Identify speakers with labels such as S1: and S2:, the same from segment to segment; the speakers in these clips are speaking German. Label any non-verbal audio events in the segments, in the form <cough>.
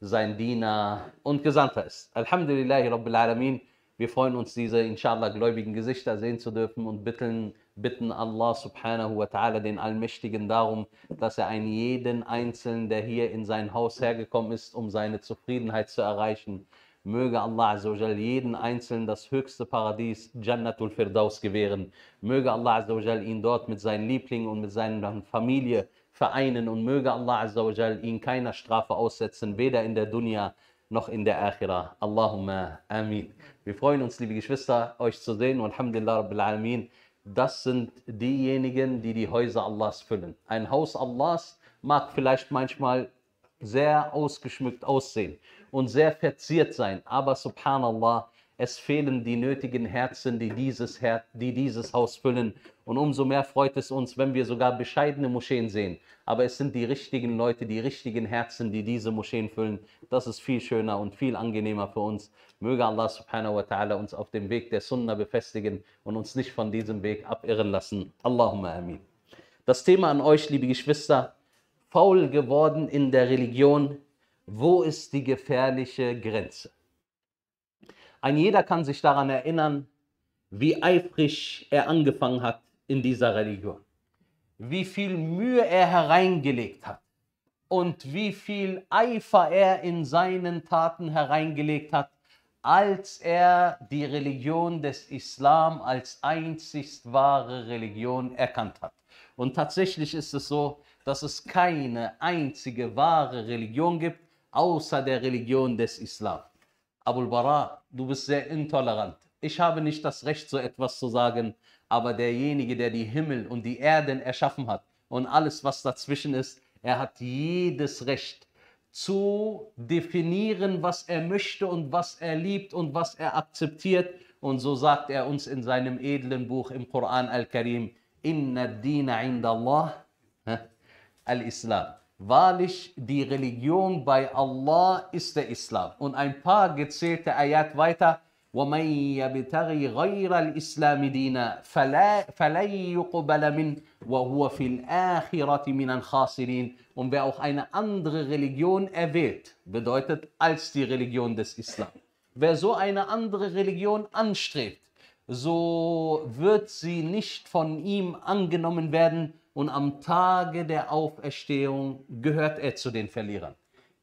S1: sein Diener und Gesandter ist. Alhamdulillahi Rabbil Alamin. Wir freuen uns, diese inshallah gläubigen Gesichter sehen zu dürfen und bitten, bitten Allah subhanahu wa ta'ala, den Allmächtigen, darum, dass er einen jeden Einzelnen, der hier in sein Haus hergekommen ist, um seine Zufriedenheit zu erreichen, Möge Allah Azzawajal jeden Einzelnen das höchste Paradies, Jannatul Firdaus, gewähren. Möge Allah Azzawajal ihn dort mit seinen Lieblingen und mit seiner Familie vereinen und möge Allah Azza ihn keiner Strafe aussetzen, weder in der Dunya noch in der Akhira. Allahumma amin. Wir freuen uns, liebe Geschwister, euch zu sehen und Alhamdulillah Rabbil Alamin. Das sind diejenigen, die die Häuser Allahs füllen. Ein Haus Allahs mag vielleicht manchmal sehr ausgeschmückt aussehen und sehr verziert sein, aber subhanallah, es fehlen die nötigen Herzen, die dieses, Her die dieses Haus füllen. Und umso mehr freut es uns, wenn wir sogar bescheidene Moscheen sehen. Aber es sind die richtigen Leute, die richtigen Herzen, die diese Moscheen füllen. Das ist viel schöner und viel angenehmer für uns. Möge Allah subhanahu wa ta'ala uns auf dem Weg der Sunna befestigen und uns nicht von diesem Weg abirren lassen. Allahumma amin. Das Thema an euch, liebe Geschwister, faul geworden in der Religion, wo ist die gefährliche Grenze? Ein jeder kann sich daran erinnern, wie eifrig er angefangen hat in dieser Religion, wie viel Mühe er hereingelegt hat und wie viel Eifer er in seinen Taten hereingelegt hat, als er die Religion des Islam als einzigst wahre Religion erkannt hat. Und tatsächlich ist es so, dass es keine einzige wahre Religion gibt, außer der Religion des Islam. Abul Bara du bist sehr intolerant. Ich habe nicht das Recht, so etwas zu sagen, aber derjenige, der die Himmel und die Erden erschaffen hat und alles, was dazwischen ist, er hat jedes Recht zu definieren, was er möchte und was er liebt und was er akzeptiert. Und so sagt er uns in seinem edlen Buch im Koran al-Karim, Inna dina inda Allah, al-Islam. Wahrlich, die Religion bei Allah ist der Islam. Und ein paar gezählte Ayat weiter. ومن يبتغي غير الإسلام دينا فلا فلن يقبل منه وهو في الآخرة من und wer auch eine andere Religion erwählt bedeutet als die Religion des Islam wer so eine andere Religion anstrebt so wird sie nicht von ihm angenommen werden und am Tage der Auferstehung gehört er zu den Verlierern.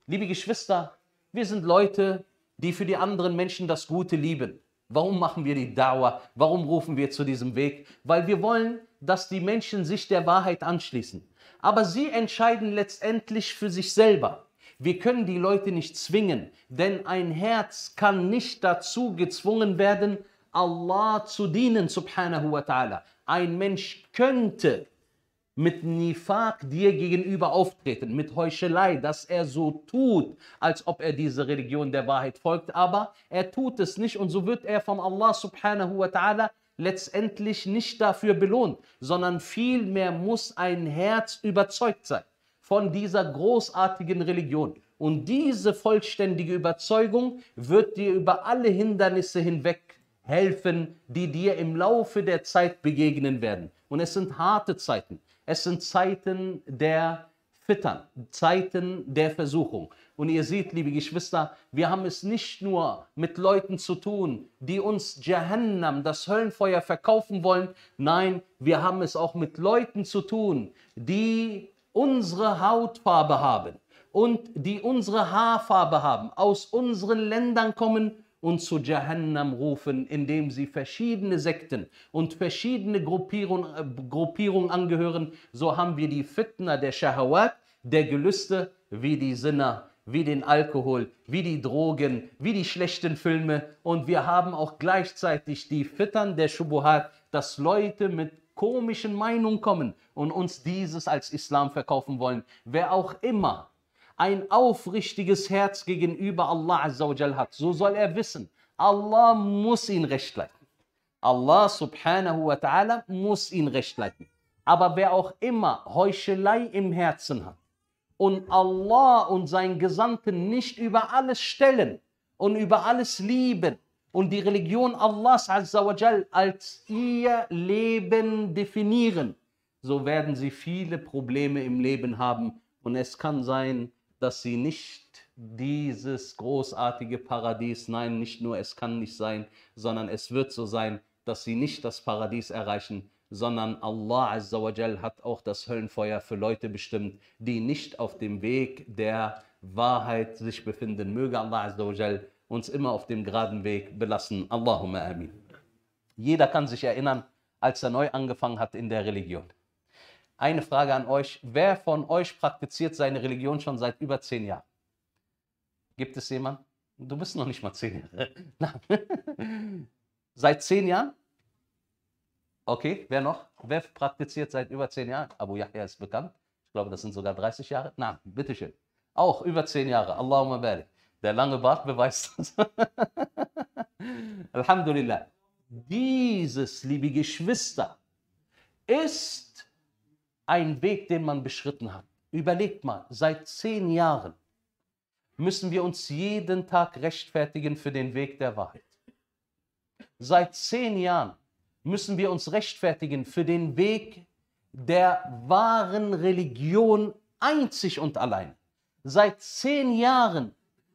S1: Liebe Geschwister, wir sind Leute, die für die anderen Menschen das Gute lieben. Warum machen wir die Dauer? Warum rufen wir zu diesem Weg? Weil wir wollen, dass die Menschen sich der Wahrheit anschließen. Aber sie entscheiden letztendlich für sich selber. Wir können die Leute nicht zwingen, denn ein Herz kann nicht dazu gezwungen werden, Allah zu dienen, subhanahu wa ta'ala. Ein Mensch könnte mit Nifak dir gegenüber auftreten, mit Heuchelei, dass er so tut, als ob er diese Religion der Wahrheit folgt, aber er tut es nicht und so wird er von Allah subhanahu wa ta'ala letztendlich nicht dafür belohnt, sondern vielmehr muss ein Herz überzeugt sein von dieser großartigen Religion. Und diese vollständige Überzeugung wird dir über alle Hindernisse hinweg helfen, die dir im Laufe der Zeit begegnen werden. Und es sind harte Zeiten. Es sind Zeiten der Fittern, Zeiten der Versuchung. Und ihr seht, liebe Geschwister, wir haben es nicht nur mit Leuten zu tun, die uns Jahannam, das Höllenfeuer, verkaufen wollen. Nein, wir haben es auch mit Leuten zu tun, die unsere Hautfarbe haben und die unsere Haarfarbe haben, aus unseren Ländern kommen und zu Jahannam rufen, indem sie verschiedene Sekten und verschiedene äh, Gruppierungen äh, Gruppierung angehören. So haben wir die Fitna der Shahawat, der Gelüste, wie die Sinner, wie den Alkohol, wie die Drogen, wie die schlechten Filme. Und wir haben auch gleichzeitig die Fittern der Shubuhat, dass Leute mit komischen Meinungen kommen und uns dieses als Islam verkaufen wollen. Wer auch immer ein aufrichtiges Herz gegenüber Allah Azzawajal hat, so soll er wissen, Allah muss ihn recht leiten. Allah subhanahu wa ta'ala muss ihn recht leiten. Aber wer auch immer Heuchelei im Herzen hat und Allah und seinen Gesandten nicht über alles stellen und über alles lieben und die Religion Allahs Azzawajal als ihr Leben definieren, so werden sie viele Probleme im Leben haben. Und es kann sein, dass sie nicht dieses großartige Paradies, nein, nicht nur es kann nicht sein, sondern es wird so sein, dass sie nicht das Paradies erreichen, sondern Allah Azzawajal hat auch das Höllenfeuer für Leute bestimmt, die nicht auf dem Weg der Wahrheit sich befinden. Möge Allah Azzawajal uns immer auf dem geraden Weg belassen. Allahumma amin. Jeder kann sich erinnern, als er neu angefangen hat in der Religion. Eine Frage an euch. Wer von euch praktiziert seine Religion schon seit über zehn Jahren? Gibt es jemanden? Du bist noch nicht mal zehn Jahre. <laughs> <laughs> seit zehn Jahren? Okay, wer noch? Wer praktiziert seit über zehn Jahren? Abu Yahya ist bekannt. Ich glaube, das sind sogar 30 Jahre. Na, bitteschön. Auch über zehn Jahre. Allahumma barik. Der lange Bart beweist das. <laughs> Alhamdulillah. Dieses, liebe Geschwister, ist ein Weg, den man beschritten hat. Überlegt mal, seit zehn Jahren müssen wir uns jeden Tag rechtfertigen für den Weg der Wahrheit. Seit zehn Jahren müssen wir uns rechtfertigen für den Weg der wahren Religion einzig und allein. Seit zehn Jahren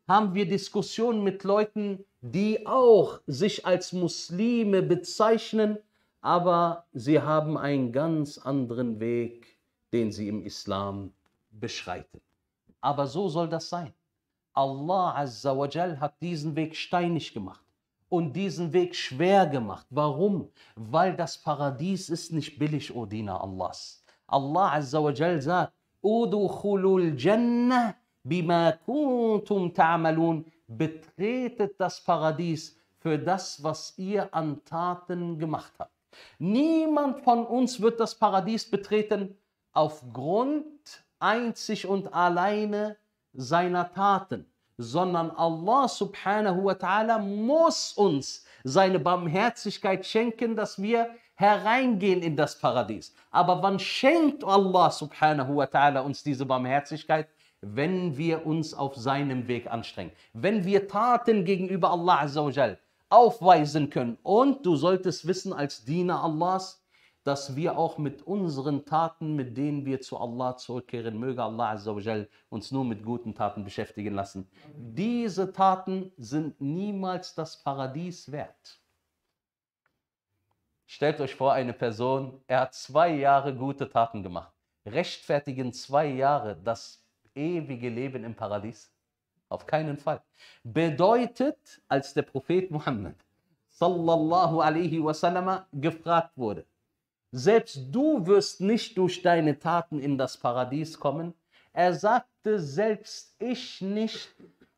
S1: haben wir Diskussionen mit Leuten, die auch sich als Muslime bezeichnen aber sie haben einen ganz anderen Weg, den sie im Islam beschreiten. Aber so soll das sein. Allah Azza wa Jal hat diesen Weg steinig gemacht und diesen Weg schwer gemacht. Warum? Weil das Paradies ist nicht billig, O Diener Allahs. Allah Azza wa Jal sagt, Udukhulul Jannah bima kuntum ta'malun. Betretet das Paradies für das, was ihr an Taten gemacht habt. Niemand von uns wird das Paradies betreten aufgrund einzig und alleine seiner Taten, sondern Allah subhanahu wa ta'ala muss uns seine Barmherzigkeit schenken, dass wir hereingehen in das Paradies. Aber wann schenkt Allah subhanahu wa ta'ala uns diese Barmherzigkeit? Wenn wir uns auf seinem Weg anstrengen, wenn wir Taten gegenüber Allah azza aufweisen können. Und du solltest wissen als Diener Allahs, dass wir auch mit unseren Taten, mit denen wir zu Allah zurückkehren, möge Allah Azzawajal uns nur mit guten Taten beschäftigen lassen. Diese Taten sind niemals das Paradies wert. Stellt euch vor, eine Person, er hat zwei Jahre gute Taten gemacht. Rechtfertigen zwei Jahre das ewige Leben im Paradies? Auf keinen Fall. Bedeutet, als der Prophet Muhammad sallallahu alaihi wasallam gefragt wurde, selbst du wirst nicht durch deine Taten in das Paradies kommen. Er sagte, selbst ich nicht,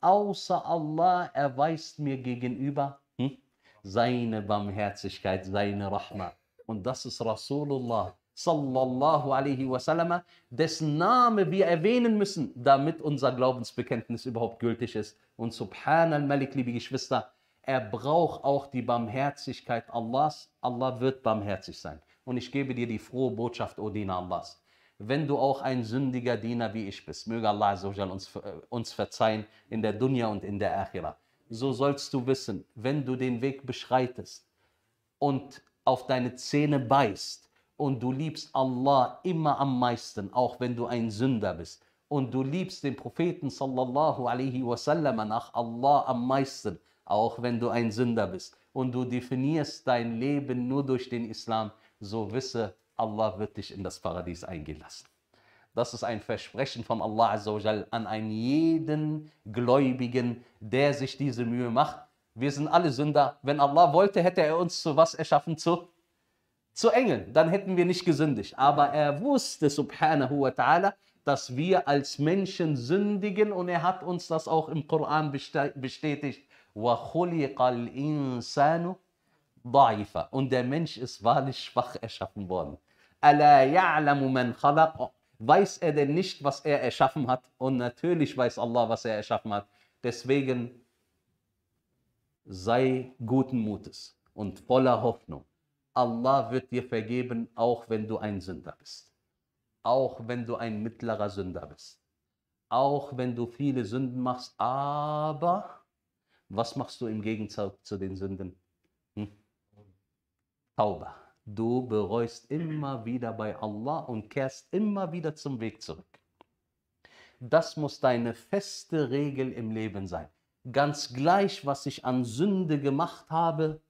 S1: außer Allah erweist mir gegenüber hm, seine Barmherzigkeit, seine Rahma. Und das ist Rasulullah sallallahu alaihi wasallam, dessen Name wir erwähnen müssen, damit unser Glaubensbekenntnis überhaupt gültig ist. Und subhanal malik liebe Geschwister, er braucht auch die Barmherzigkeit Allahs. Allah wird barmherzig sein. Und ich gebe dir die frohe Botschaft, O Diener Allahs. Wenn du auch ein sündiger Diener wie ich bist, möge Allah uns, äh, uns verzeihen in der Dunya und in der Akhira. So sollst du wissen, wenn du den Weg beschreitest und auf deine Zähne beißt, und du liebst Allah immer am meisten, auch wenn du ein Sünder bist. Und du liebst den Propheten sallallahu alaihi wasallam nach Allah am meisten, auch wenn du ein Sünder bist. Und du definierst dein Leben nur durch den Islam, so wisse, Allah wird dich in das Paradies eingelassen. Das ist ein Versprechen von Allah Azzawajal an einen jeden Gläubigen, der sich diese Mühe macht. Wir sind alle Sünder. Wenn Allah wollte, hätte er uns zu was erschaffen? Zu zu Engeln, dann hätten wir nicht gesündigt. Aber er wusste, subhanahu wa ta'ala, dass wir als Menschen sündigen und er hat uns das auch im Koran bestätigt. Und der Mensch ist wahrlich schwach erschaffen worden. Weiß er denn nicht, was er erschaffen hat? Und natürlich weiß Allah, was er erschaffen hat. Deswegen sei guten Mutes und voller Hoffnung. Allah wird dir vergeben, auch wenn du ein Sünder bist. Auch wenn du ein mittlerer Sünder bist. Auch wenn du viele Sünden machst. Aber was machst du im Gegenzug zu den Sünden? Hm? Tauba. Du bereust immer wieder bei Allah und kehrst immer wieder zum Weg zurück. Das muss deine feste Regel im Leben sein. Ganz gleich, was ich an Sünde gemacht habe,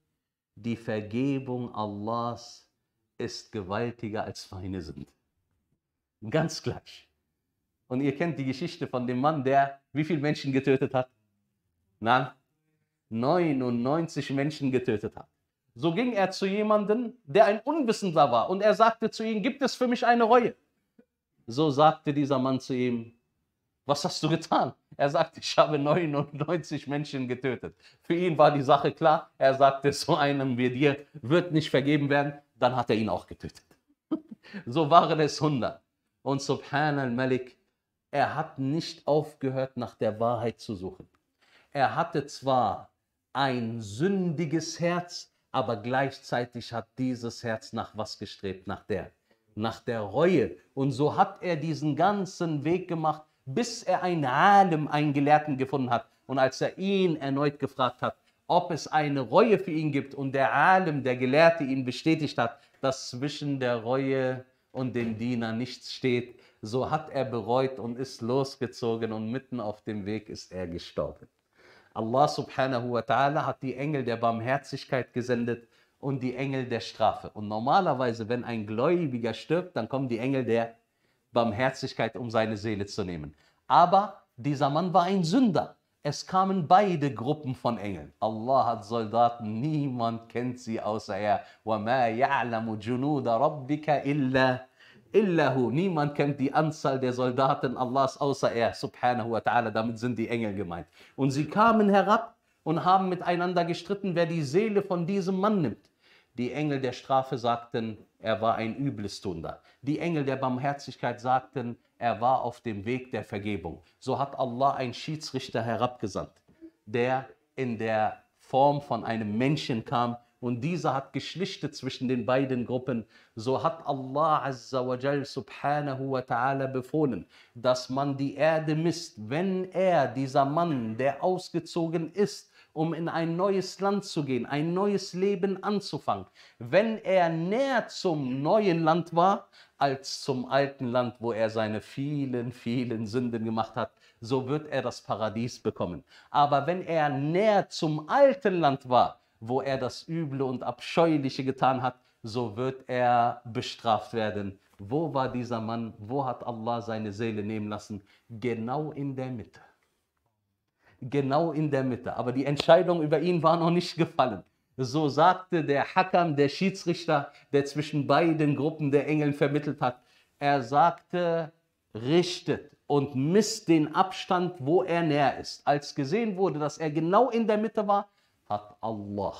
S1: die Vergebung Allahs ist gewaltiger als Feinde sind. Ganz gleich. Und ihr kennt die Geschichte von dem Mann, der wie viele Menschen getötet hat? Nein, 99 Menschen getötet hat. So ging er zu jemandem, der ein Unwissender war, und er sagte zu ihm, gibt es für mich eine Reue? So sagte dieser Mann zu ihm, was hast du getan? Er sagt, ich habe 99 Menschen getötet. Für ihn war die Sache klar. Er sagte, so einem wie dir wird nicht vergeben werden. Dann hat er ihn auch getötet. <laughs> so waren es 100. Und Subhan al-Malik, er hat nicht aufgehört, nach der Wahrheit zu suchen. Er hatte zwar ein sündiges Herz, aber gleichzeitig hat dieses Herz nach was gestrebt? Nach der, nach der Reue. Und so hat er diesen ganzen Weg gemacht bis er einen Alim, einen Gelehrten gefunden hat. Und als er ihn erneut gefragt hat, ob es eine Reue für ihn gibt und der Alim, der Gelehrte, ihn bestätigt hat, dass zwischen der Reue und dem Diener nichts steht, so hat er bereut und ist losgezogen und mitten auf dem Weg ist er gestorben. Allah subhanahu wa ta'ala hat die Engel der Barmherzigkeit gesendet und die Engel der Strafe. Und normalerweise, wenn ein Gläubiger stirbt, dann kommen die Engel der Barmherzigkeit um seine Seele zu nehmen. Aber dieser Mann war ein Sünder. Es kamen beide Gruppen von Engeln. Allah hat Soldaten, niemand kennt sie außer er. Illahu. Niemand kennt die Anzahl der Soldaten Allahs außer er, subhanahu wa ta'ala. Damit sind die Engel gemeint. Und sie kamen herab und haben miteinander gestritten, wer die Seele von diesem Mann nimmt. Die Engel der Strafe sagten, er war ein übles Übelstunder. Die Engel der Barmherzigkeit sagten, er war auf dem Weg der Vergebung. So hat Allah einen Schiedsrichter herabgesandt, der in der Form von einem Menschen kam und dieser hat geschlichtet zwischen den beiden Gruppen. So hat Allah Azza wa Jal subhanahu wa ta'ala befohlen, dass man die Erde misst, wenn er, dieser Mann, der ausgezogen ist, um in ein neues Land zu gehen, ein neues Leben anzufangen. Wenn er näher zum neuen Land war, als zum alten Land, wo er seine vielen, vielen Sünden gemacht hat, so wird er das Paradies bekommen. Aber wenn er näher zum alten Land war, wo er das Üble und Abscheuliche getan hat, so wird er bestraft werden. Wo war dieser Mann? Wo hat Allah seine Seele nehmen lassen? Genau in der Mitte genau in der Mitte. Aber die Entscheidung über ihn war noch nicht gefallen. So sagte der Hakam, der Schiedsrichter, der zwischen beiden Gruppen der Engeln vermittelt hat. Er sagte, richtet und misst den Abstand, wo er näher ist. Als gesehen wurde, dass er genau in der Mitte war, hat Allah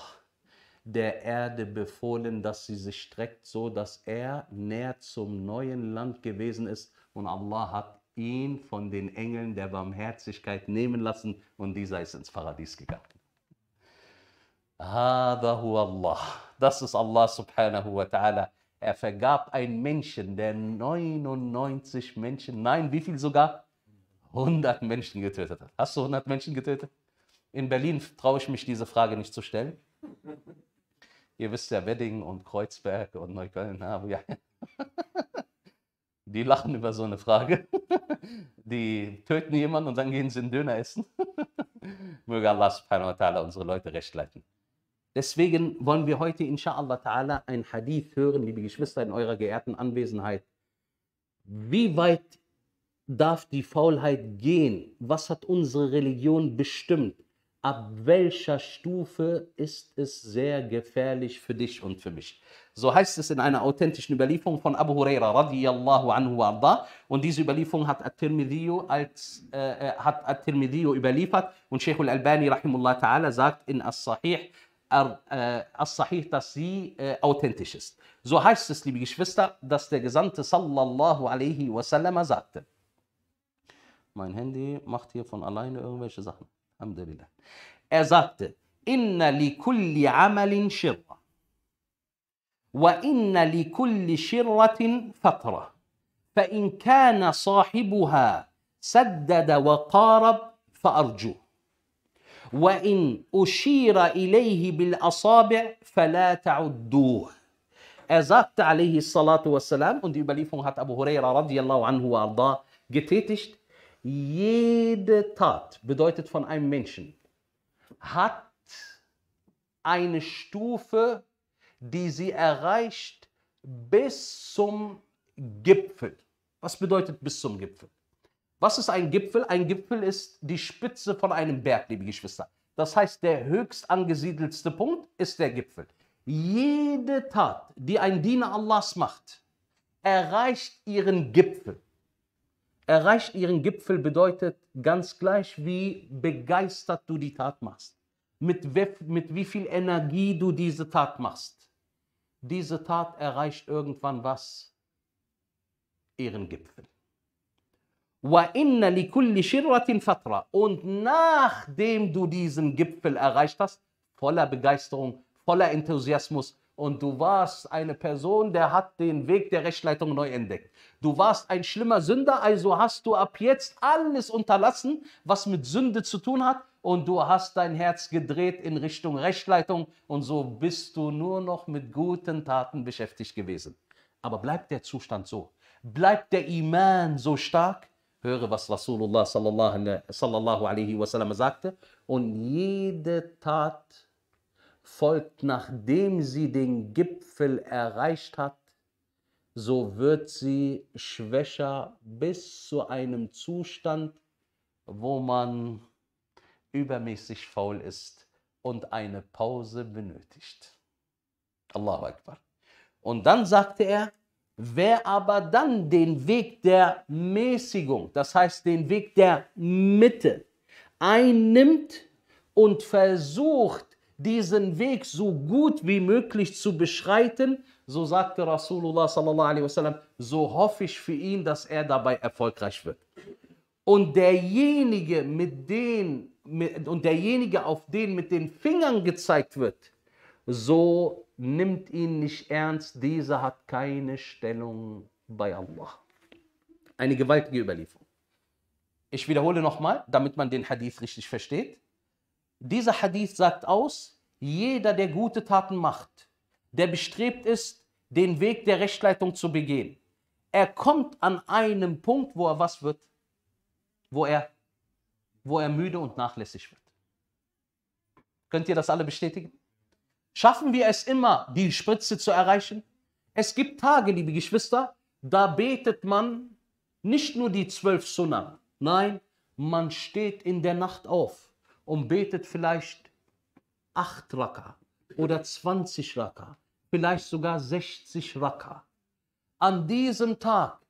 S1: der Erde befohlen, dass sie sich streckt, so dass er näher zum neuen Land gewesen ist. Und Allah hat ihn von den Engeln der Barmherzigkeit nehmen lassen und dieser ist ins Paradies gegangen. Allah. Das ist Allah subhanahu wa ta'ala. Er vergab einen Menschen, der 99 Menschen, nein, wie viel sogar? 100 Menschen getötet hat. Hast du 100 Menschen getötet? In Berlin traue ich mich, diese Frage nicht zu stellen. Ihr wisst ja, Wedding und Kreuzberg und Neukölln. Ja. <laughs> Die lachen über so eine Frage. <laughs> Die töten jemanden und dann gehen sie einen Döner essen. <laughs> Möge Allah unsere Leute recht leiten. Deswegen wollen wir heute inshallah ta'ala ein Hadith hören, liebe Geschwister, in eurer geehrten Anwesenheit. Wie weit darf die Faulheit gehen? Was hat unsere Religion bestimmt? Ab welcher Stufe ist es sehr gefährlich für dich und für mich? So heißt es in einer authentischen Überlieferung von Abu Huraira radiyallahu anhu warda. Und diese Überlieferung hat At-Tirmidhi äh, äh at überliefert und Sheikh al-Albani rahimullah ta'ala sagt in As-Sahih äh, As-Sahih, dass sie äh, authentisch ist. So heißt es, liebe Geschwister, dass der Gesandte sallallahu alaihi wasallam sagte. Mein Handy macht hier von alleine irgendwelche Sachen. Alhamdulillah. Er sagte, Inna li kulli amalin shirra. وإن لكل شرة فترة فإن كان صاحبها سدد وقارب فأرجوه وإن أشير إليه بالأصابع فلا تعدوه Er sagte alaihi salatu wassalam, und die Überlieferung hat Abu Huraira radiallahu anhu arda getätigt, jede Tat bedeutet von einem Menschen, hat eine Stufe die sie erreicht bis zum Gipfel. Was bedeutet bis zum Gipfel? Was ist ein Gipfel? Ein Gipfel ist die Spitze von einem Berg, liebe Geschwister. Das heißt, der höchst angesiedelste Punkt ist der Gipfel. Jede Tat, die ein Diener Allahs macht, erreicht ihren Gipfel. Erreicht ihren Gipfel bedeutet ganz gleich, wie begeistert du die Tat machst, mit, mit wie viel Energie du diese Tat machst, diese Tat erreicht irgendwann was? Ihren Gipfel. Und nachdem du diesen Gipfel erreicht hast, voller Begeisterung, voller Enthusiasmus, und du warst eine Person, der hat den Weg der Rechtsleitung neu entdeckt. Du warst ein schlimmer Sünder, also hast du ab jetzt alles unterlassen, was mit Sünde zu tun hat, und du hast dein Herz gedreht in Richtung Rechtsleitung und so bist du nur noch mit guten Taten beschäftigt gewesen. Aber bleibt der Zustand so? Bleibt der Iman so stark? Höre, was Rasulullah sallallahu ne, alaihi wasallam sagte. Und jede Tat folgt, nachdem sie den Gipfel erreicht hat, so wird sie schwächer bis zu einem Zustand, wo man übermäßig faul ist und eine Pause benötigt. Allahu Akbar. Und dann sagte er, wer aber dann den Weg der Mäßigung, das heißt den Weg der Mitte, einnimmt und versucht, diesen Weg so gut wie möglich zu beschreiten, so sagte Rasulullah sallallahu alaihi wasallam, so hoffe ich für ihn, dass er dabei erfolgreich wird. Und derjenige, mit dem und derjenige, auf den mit den Fingern gezeigt wird, so nimmt ihn nicht ernst, dieser hat keine Stellung bei Allah. Eine gewaltige Überlieferung. Ich wiederhole nochmal, damit man den Hadith richtig versteht. Dieser Hadith sagt aus, jeder, der gute Taten macht, der bestrebt ist, den Weg der Rechtleitung zu begehen, er kommt an einem Punkt, wo er was wird, wo er wo er müde und nachlässig wird. Könnt ihr das alle bestätigen? Schaffen wir es immer, die Spritze zu erreichen? Es gibt Tage, liebe Geschwister, da betet man nicht nur die zwölf Sunnah. Nein, man steht in der Nacht auf und betet vielleicht acht Raka oder 20 Raka, vielleicht sogar 60 Raka. An diesem Tag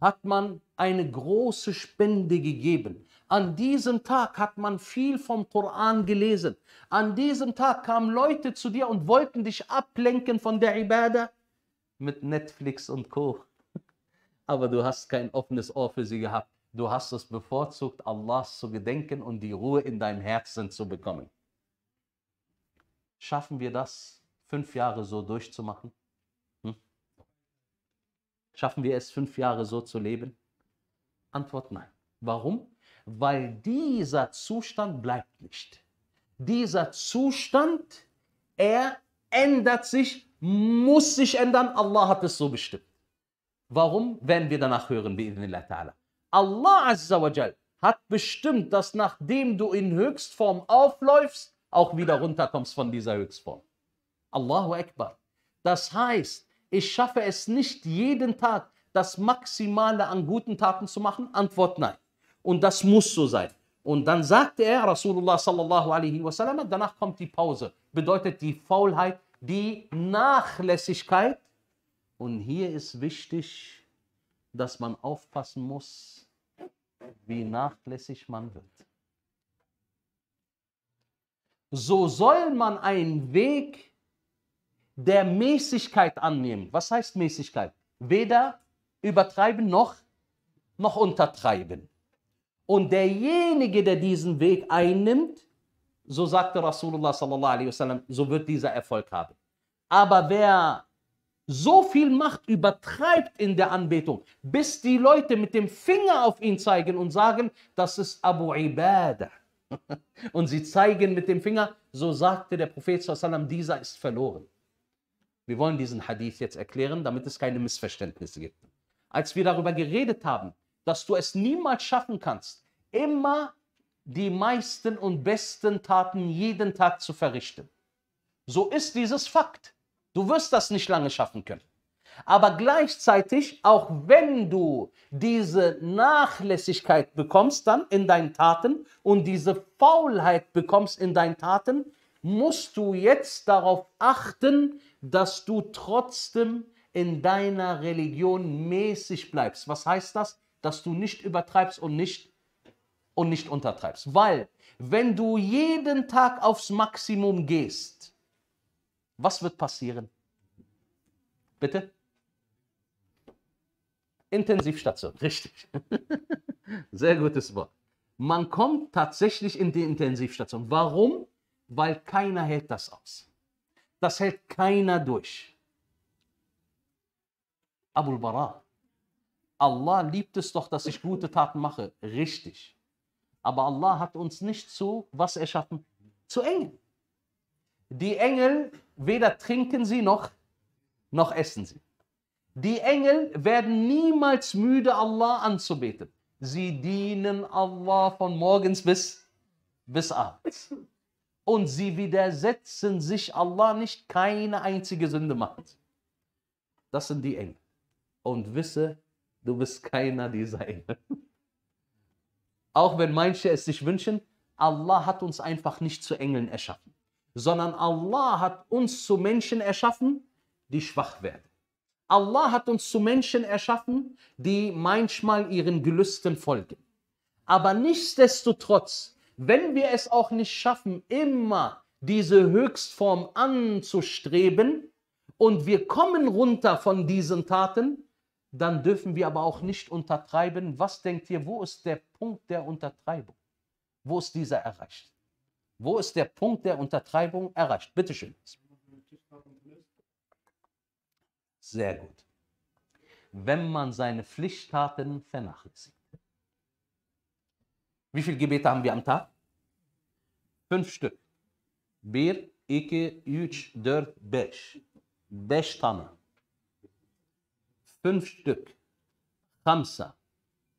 S1: hat man eine große Spende gegeben. An diesem Tag hat man viel vom Koran gelesen. An diesem Tag kamen Leute zu dir und wollten dich ablenken von der Ibadah mit Netflix und Co. <laughs> Aber du hast kein offenes Ohr für sie gehabt. Du hast es bevorzugt, Allahs zu gedenken und die Ruhe in deinem Herzen zu bekommen. Schaffen wir das, fünf Jahre so durchzumachen? Hm? Schaffen wir es, fünf Jahre so zu leben? Antwort nein. Warum? Weil dieser Zustand bleibt nicht. Dieser Zustand, er ändert sich, muss sich ändern. Allah hat es so bestimmt. Warum? Werden wir danach hören, bi'idhnillah ta'ala. Allah Azza wa Jal hat bestimmt, dass nachdem du in Höchstform aufläufst, auch wieder runterkommst von dieser Höchstform. Allahu Akbar. Das heißt, ich schaffe es nicht jeden Tag, das Maximale an guten Taten zu machen? Antwort nein. Und das muss so sein. Und dann sagte er, Rasulullah sallallahu alaihi wasallam, danach kommt die Pause. Bedeutet die Faulheit, die Nachlässigkeit. Und hier ist wichtig, dass man aufpassen muss, wie nachlässig man wird. So soll man einen Weg der Mäßigkeit annehmen. Was heißt Mäßigkeit? Weder übertreiben noch, noch untertreiben. Und derjenige, der diesen Weg einnimmt, so sagte Rasulullah sallallahu alaihi wasallam, so wird dieser Erfolg haben. Aber wer so viel Macht übertreibt in der Anbetung, bis die Leute mit dem Finger auf ihn zeigen und sagen, das ist Abu Ibadah. <laughs> Und sie zeigen mit dem Finger, so sagte der Prophet sallam, dieser ist verloren. Wir wollen diesen Hadith jetzt erklären, damit es keine Missverständnisse gibt als wir darüber geredet haben, dass du es niemals schaffen kannst, immer die meisten und besten Taten jeden Tag zu verrichten. So ist dieses Fakt. Du wirst das nicht lange schaffen können. Aber gleichzeitig, auch wenn du diese Nachlässigkeit bekommst dann in deinen Taten und diese Faulheit bekommst in deinen Taten, musst du jetzt darauf achten, dass du trotzdem in deiner Religion mäßig bleibst. Was heißt das? Dass du nicht übertreibst und nicht, und nicht untertreibst. Weil, wenn du jeden Tag aufs Maximum gehst, was wird passieren? Bitte? Intensivstation, richtig. <laughs> Sehr gutes Wort. Man kommt tatsächlich in die Intensivstation. Warum? Weil keiner hält das aus. Das hält keiner durch. Abul Bara. Allah liebt es doch, dass ich gute Taten mache. Richtig. Aber Allah hat uns nicht zu was erschaffen? Zu Engeln. Die Engel, weder trinken sie noch, noch essen sie. Die Engel werden niemals müde, Allah anzubeten. Sie dienen Allah von morgens bis, bis abends. Und sie widersetzen sich Allah nicht, keine einzige Sünde macht. Das sind die Engel und wisse, du bist keiner dieser Engel. <laughs> Auch wenn manche es sich wünschen, Allah hat uns einfach nicht zu Engeln erschaffen, sondern Allah hat uns zu Menschen erschaffen, die schwach werden. Allah hat uns zu Menschen erschaffen, die manchmal ihren Gelüsten folgen. Aber nichtsdestotrotz, wenn wir es auch nicht schaffen, immer diese Höchstform anzustreben und wir kommen runter von diesen Taten, dann dürfen wir aber auch nicht untertreiben. Was denkt ihr, wo ist der Punkt der Untertreibung? Wo ist dieser erreicht? Wo ist der Punkt der Untertreibung erreicht? Bitte schön. Sehr gut. Wenn man seine Pflichttaten vernachlässigt. Wie viele Gebete haben wir am Tag? Fünf Stück. Bir, iki, üç, dört, beş. Beş tane fünf Stück. Hamsa.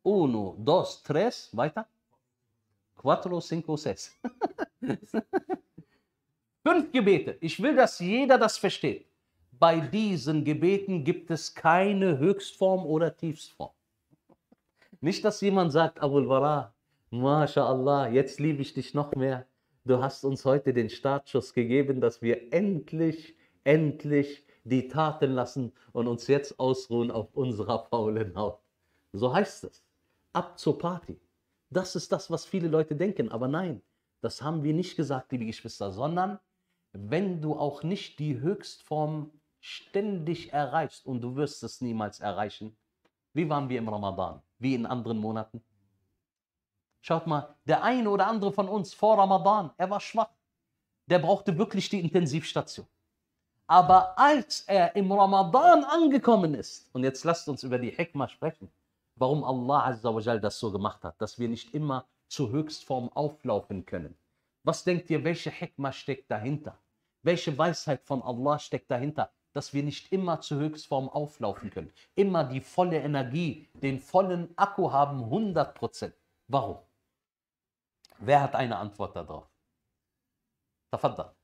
S1: Uno, dos, tres, weiter. Quattro, cinco, seis. <laughs> fünf Gebete. Ich will, dass jeder das versteht. Bei diesen Gebeten gibt es keine Höchstform oder Tiefstform. Nicht, dass jemand sagt, Abul Wara, MashaAllah, jetzt liebe ich dich noch mehr. Du hast uns heute den Startschuss gegeben, dass wir endlich, endlich die Taten lassen und uns jetzt ausruhen auf unserer faulen Haut. So heißt es. Ab zur Party. Das ist das, was viele Leute denken. Aber nein, das haben wir nicht gesagt, liebe Geschwister, sondern wenn du auch nicht die Höchstform ständig erreichst und du wirst es niemals erreichen, wie waren wir im Ramadan, wie in anderen Monaten? Schaut mal, der eine oder andere von uns vor Ramadan, er war schwach. Der brauchte wirklich die Intensivstation. Aber als er im Ramadan angekommen ist, und jetzt lasst uns über die Hekma sprechen, warum Allah Azza das so gemacht hat, dass wir nicht immer zur Höchstform auflaufen können. Was denkt ihr, welche Hekma steckt dahinter? Welche Weisheit von Allah steckt dahinter, dass wir nicht immer zur Höchstform auflaufen können? Immer die volle Energie, den vollen Akku haben, 100%. Warum? Wer hat eine Antwort darauf? Tafadda.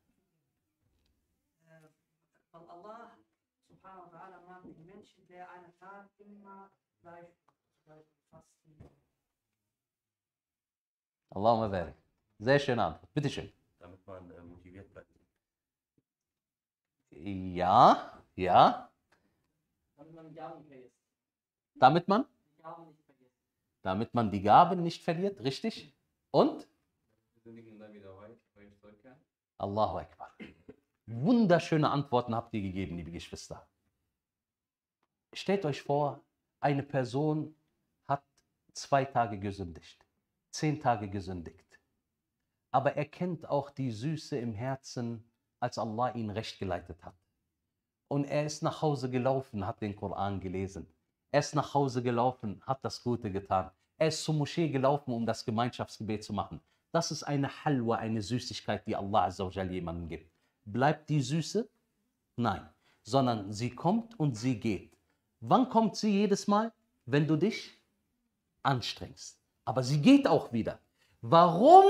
S1: Allahumma barik. Sehr schöne Antwort. Bitte schön. Damit man äh, motiviert bleibt. Ja, ja. Damit man die Gaben nicht verliert. Damit man? Die Gaben nicht verliert. Damit man die Gaben nicht verliert, richtig? Und? Allahu Akbar. Wunderschöne Antworten habt ihr gegeben, liebe Geschwister. Stellt euch vor, eine Person hat zwei Tage gesündigt, zehn Tage gesündigt. Aber er kennt auch die Süße im Herzen, als Allah ihn recht geleitet hat. Und er ist nach Hause gelaufen, hat den Koran gelesen. Er ist nach Hause gelaufen, hat das Gute getan. Er ist zur Moschee gelaufen, um das Gemeinschaftsgebet zu machen. Das ist eine Halwa, eine Süßigkeit, die Allah Azzawajal jemandem gibt. Bleibt die Süße? Nein, sondern sie kommt und sie geht. Wann kommt sie jedes Mal? Wenn du dich anstrengst. Aber sie geht auch wieder. Warum?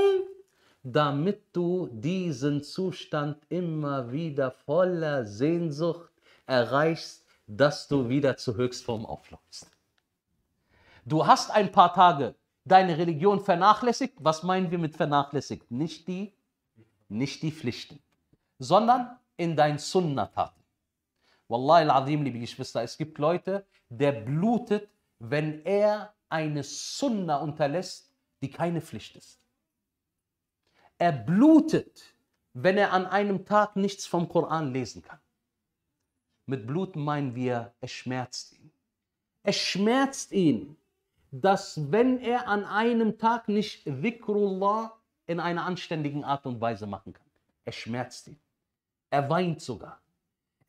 S1: Damit du diesen Zustand immer wieder voller Sehnsucht erreichst, dass du wieder zur Höchstform aufläufst. Du hast ein paar Tage deine Religion vernachlässigt. Was meinen wir mit vernachlässigt? Nicht die, nicht die Pflichten, sondern in dein Sunnah-Tat Wallahi al-Azim, liebe Geschwister, es gibt Leute, der blutet, wenn er eine Sunna unterlässt, die keine Pflicht ist. Er blutet, wenn er an einem Tag nichts vom Koran lesen kann. Mit Blut meinen wir, es schmerzt ihn. Es schmerzt ihn, dass wenn er an einem Tag nicht Wikrullah in einer anständigen Art und Weise machen kann, es schmerzt ihn. Er weint sogar.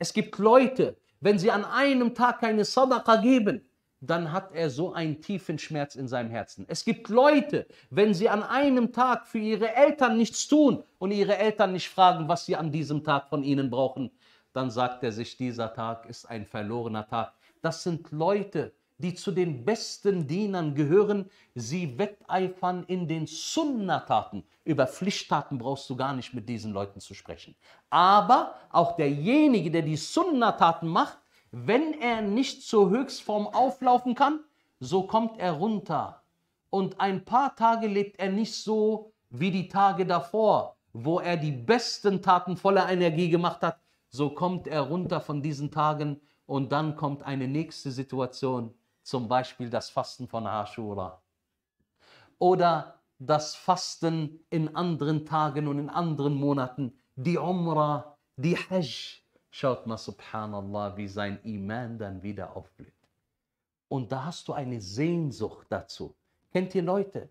S1: Es gibt Leute, wenn sie an einem Tag keine Sadaqa geben, dann hat er so einen tiefen Schmerz in seinem Herzen. Es gibt Leute, wenn sie an einem Tag für ihre Eltern nichts tun und ihre Eltern nicht fragen, was sie an diesem Tag von ihnen brauchen, dann sagt er sich, dieser Tag ist ein verlorener Tag. Das sind Leute, die zu den besten Dienern gehören. Sie wetteifern in den Sunnataten. Über Pflichttaten brauchst du gar nicht mit diesen Leuten zu sprechen. Aber auch derjenige, der die Sunnataten macht, wenn er nicht zur Höchstform auflaufen kann, so kommt er runter. Und ein paar Tage lebt er nicht so wie die Tage davor, wo er die besten Taten voller Energie gemacht hat. So kommt er runter von diesen Tagen und dann kommt eine nächste Situation zum Beispiel das Fasten von Ashura oder das Fasten in anderen Tagen und in anderen Monaten, die Umrah, die Hajj. Schaut mal, subhanallah, wie sein Iman dann wieder aufblüht. Und da hast du eine Sehnsucht dazu. Kennt ihr Leute?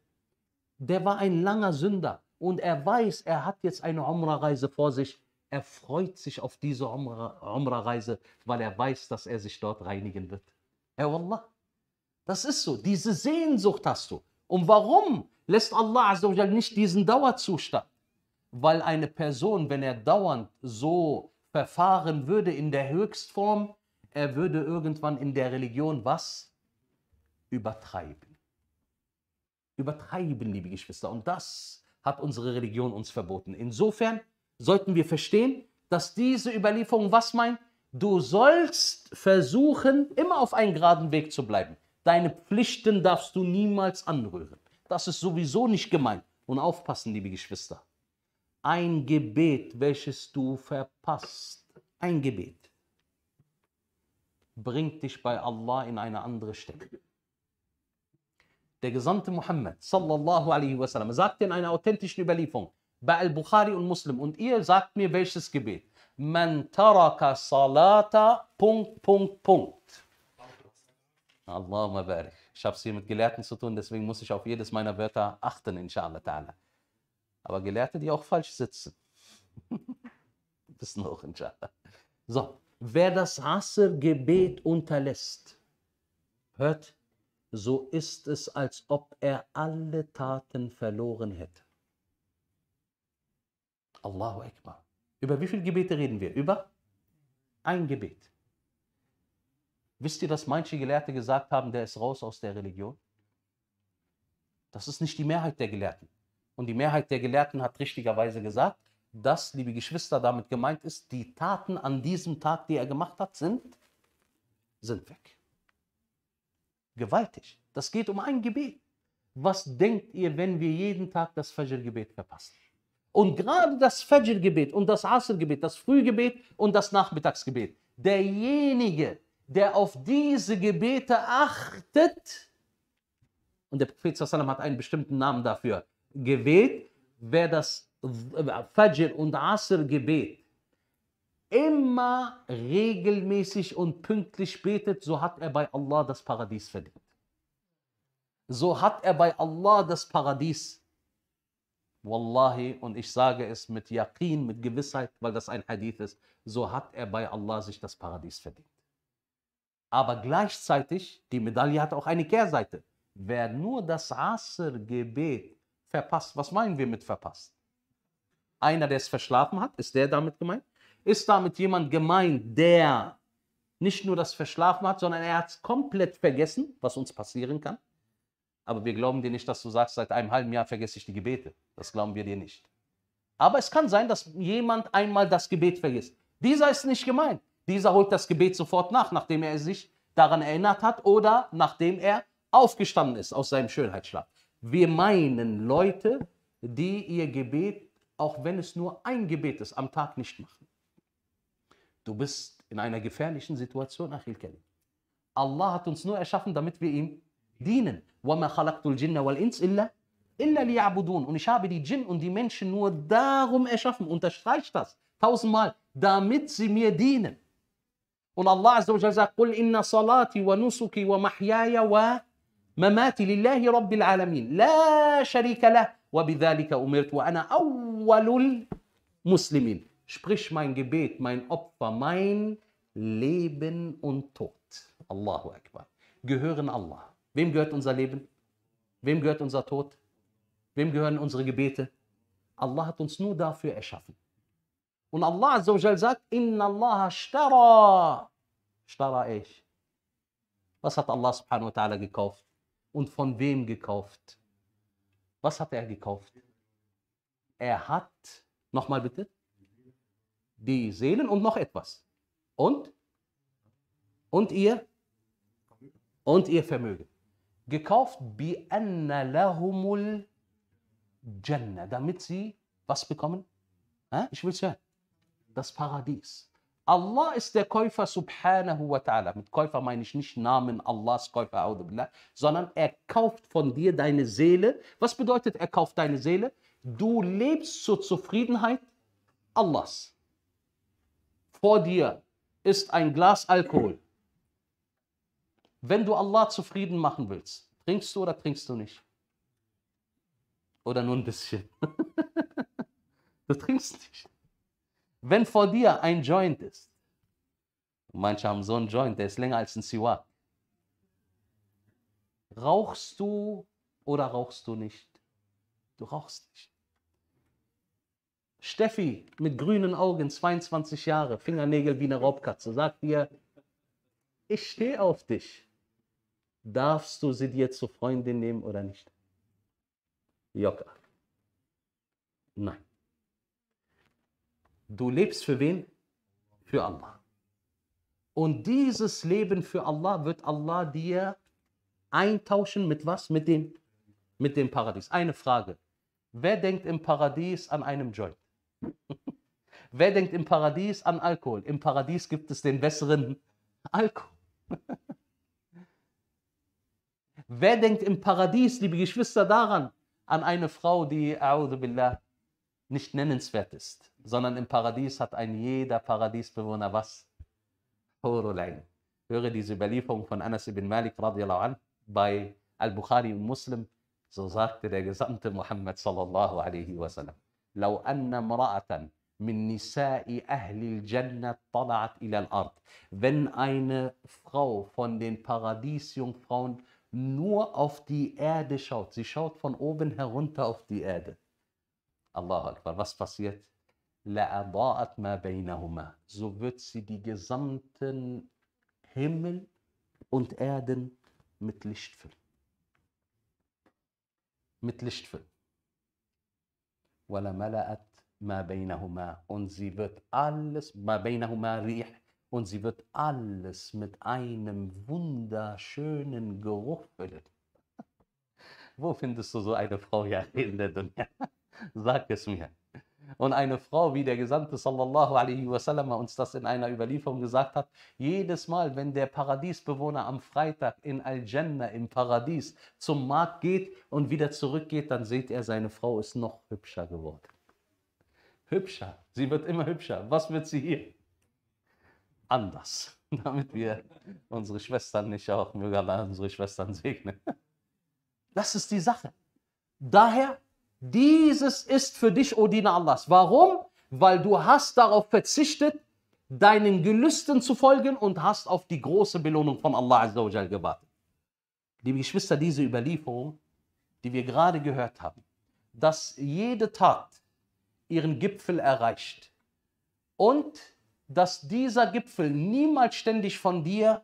S1: Der war ein langer Sünder und er weiß, er hat jetzt eine Umrah-Reise vor sich. Er freut sich auf diese Umrah-Reise, weil er weiß, dass er sich dort reinigen wird. Ja, Wallah. Das ist so. Diese Sehnsucht hast du. Und warum lässt Allah Azzawajal nicht diesen Dauerzustand? Weil eine Person, wenn er dauernd so verfahren würde in der Höchstform, er würde irgendwann in der Religion was? Übertreiben. Übertreiben, liebe Geschwister. Und das hat unsere Religion uns verboten. Insofern sollten wir verstehen, dass diese Überlieferung was meint? Du sollst versuchen, immer auf einem geraden Weg zu bleiben. Deine Pflichten darfst du niemals anrühren. Das ist sowieso nicht gemeint. Und aufpassen, liebe Geschwister. Ein Gebet, welches du verpasst, ein Gebet, bringt dich bei Allah in eine andere Stelle. Der Gesandte Muhammad sallallahu alaihi wasallam sagt in einer authentischen Überlieferung bei Al-Bukhari und Muslim und ihr sagt mir welches Gebet. Man taraka salata Punkt Punkt Punkt. Allahumma barik. Ich habe es hier mit Gelehrten zu tun, deswegen muss ich auf jedes meiner Wörter achten, inshallah ta'ala. Aber Gelehrte, die auch falsch sitzen. Wissen <laughs> auch, inshallah. So, wer das Asr-Gebet unterlässt, hört, so ist es, als ob er alle Taten verloren hätte. Allahu Akbar. Über wie viele Gebete reden wir? Über ein Gebet. Wisst ihr, dass manche Gelehrte gesagt haben, der ist raus aus der Religion? Das ist nicht die Mehrheit der Gelehrten. Und die Mehrheit der Gelehrten hat richtigerweise gesagt, dass, liebe Geschwister, damit gemeint ist, die Taten an diesem Tag, die er gemacht hat, sind, sind weg. Gewaltig. Das geht um ein Gebet. Was denkt ihr, wenn wir jeden Tag das Fajr-Gebet verpassen? Und gerade das Fajr-Gebet und das Asr-Gebet, das Frühgebet und das Nachmittagsgebet. Derjenige, der auf diese Gebete achtet, und der Prophet sallam hat einen bestimmten Namen dafür gewählt, wer das Fajr und Asr Gebet immer regelmäßig und pünktlich betet, so hat er bei Allah das Paradies verdient. So hat er bei Allah das Paradies. Wallahi, und ich sage es mit Yaqin, mit Gewissheit, weil das ein Hadith ist, so hat er bei Allah sich das Paradies verdient. Aber gleichzeitig, die Medaille hat auch eine Kehrseite. Wer nur das Asr-Gebet verpasst, was meinen wir mit verpasst? Einer, der es verschlafen hat, ist der damit gemeint? Ist damit jemand gemeint, der nicht nur das verschlafen hat, sondern er hat es komplett vergessen, was uns passieren kann? Aber wir glauben dir nicht, dass du sagst, seit einem halben Jahr vergesse ich die Gebete. Das glauben wir dir nicht. Aber es kann sein, dass jemand einmal das Gebet vergisst. Dieser ist nicht gemeint. Dieser holt das Gebet sofort nach, nachdem er sich daran erinnert hat oder nachdem er aufgestanden ist aus seinem Schönheitsschlaf. Wir meinen Leute, die ihr Gebet, auch wenn es nur ein Gebet ist, am Tag nicht machen. Du bist in einer gefährlichen Situation, Achil Kelly. Allah hat uns nur erschaffen, damit wir ihm dienen. Und ich habe die Jinn und die Menschen nur darum erschaffen. Unterstreicht das tausendmal, damit sie mir dienen. قل الله عز وجل قل إن صلاتي ونسكي ومحياي ومماتي لله رب العالمين لا شريك له وبذلك أمرت وأنا أول المسلمين sprich mein Gebet, mein Opfer, mein Leben und Tod. Allahu Akbar. Gehören Allah. Wem gehört unser Leben? Wem gehört unser Tod? Wem gehören unsere Gebete? Allah hat uns nur dafür erschaffen. Und Allah Azza Azzawajal sagt, Inna Allah ashtara Starrer Elch. Was hat Allah subhanahu wa ta'ala gekauft? Und von wem gekauft? Was hat er gekauft? Er hat, nochmal bitte, die Seelen und noch etwas. Und? Und ihr? Und ihr Vermögen. Gekauft, damit sie was bekommen? Ich will es hören. Das Paradies. Allah ist der Käufer subhanahu wa ta'ala. Mit Käufer meine ich nicht Namen Allahs Käufer, sondern er kauft von dir deine Seele. Was bedeutet, er kauft deine Seele? Du lebst zur Zufriedenheit Allahs. Vor dir ist ein Glas Alkohol. Wenn du Allah zufrieden machen willst, trinkst du oder trinkst du nicht? Oder nur ein bisschen? <laughs> du trinkst nicht. Wenn vor dir ein Joint ist, manche haben so einen Joint, der ist länger als ein Siwa, Rauchst du oder rauchst du nicht? Du rauchst nicht. Steffi mit grünen Augen, 22 Jahre, Fingernägel wie eine Raubkatze, sagt dir, ich stehe auf dich. Darfst du sie dir zur Freundin nehmen oder nicht? Jocka. Nein. Du lebst für wen? Für Allah. Und dieses Leben für Allah wird Allah dir eintauschen mit was? Mit dem, mit dem Paradies. Eine Frage. Wer denkt im Paradies an einem Joint? <laughs> Wer denkt im Paradies an Alkohol? Im Paradies gibt es den besseren Alkohol. <laughs> Wer denkt im Paradies, liebe Geschwister, daran, an eine Frau, die, A'udhu billah, nicht nennenswert ist, sondern im Paradies hat ein jeder Paradiesbewohner was? Hurulein. Höre diese Überlieferung von Anas ibn Malik radiallahu an bei Al-Bukhari und Muslim, so sagte der gesamte Muhammad sallallahu alaihi wasallam, لو أن امرأة من نساء أهل الجنة طلعت إلى الأرض. Wenn eine Frau von den Paradiesjungfrauen nur auf die Erde schaut, sie schaut von oben herunter auf die Erde, Allahu Akbar, was passiert? So wird sie die gesamten Himmel und Erden mit Licht füllen. Mit Licht füllen. Und sie wird alles, Und sie wird alles mit einem wunderschönen Geruch füllen. <laughs> Wo findest du so eine Frau ja in der Dunja? Sag es mir. Und eine Frau, wie der Gesandte sallallahu alaihi wasallam uns das in einer Überlieferung gesagt hat, jedes Mal, wenn der Paradiesbewohner am Freitag in Al-Jannah im Paradies zum Markt geht und wieder zurückgeht, dann seht er, seine Frau ist noch hübscher geworden. Hübscher. Sie wird immer hübscher. Was wird sie hier? Anders. <laughs> Damit wir unsere Schwestern nicht auch, möge Allah unsere Schwestern segnen. Das ist die Sache. Daher dieses ist für dich, O Diener Allahs. Warum? Weil du hast darauf verzichtet, deinen Gelüsten zu folgen und hast auf die große Belohnung von Allah Azzawajal gewartet. Liebe Geschwister, diese Überlieferung, die wir gerade gehört haben, dass jede Tat ihren Gipfel erreicht und dass dieser Gipfel niemals ständig von dir